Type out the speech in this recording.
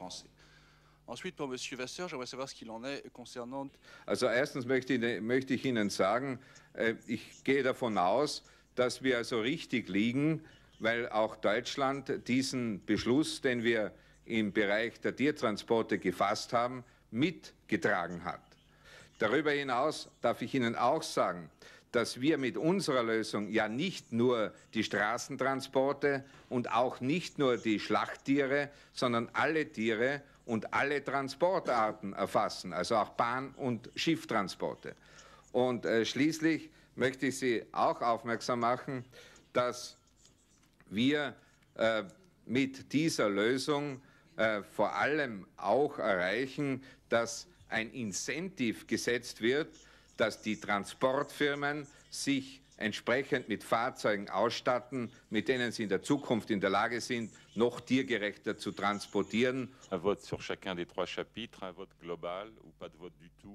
penser. Ensuite, pour M. Vasseur, j'aimerais savoir ce qu'il en est concernant. Also, erstens möchte, möchte ich Ihnen sagen, äh, ich gehe davon aus, dass wir also richtig liegen, weil auch Deutschland diesen Beschluss, den wir im Bereich der Tiertransporte gefasst haben, mitgetragen hat. Darüber hinaus darf ich Ihnen auch sagen, dass wir mit unserer Lösung ja nicht nur die Straßentransporte und auch nicht nur die Schlachttiere, sondern alle Tiere und alle Transportarten erfassen, also auch Bahn- und Schifftransporte. Und äh, schließlich möchte ich Sie auch aufmerksam machen, dass wir äh, mit dieser Lösung äh, vor allem auch erreichen, dass ein Incentive gesetzt wird, dass die Transportfirmen sich entsprechend mit Fahrzeugen ausstatten, mit denen sie in der Zukunft in der Lage sind, noch tiergerechter zu transportieren. Ein vote sur chacun des trois chapitres, ein vote global ou pas de vote du tout.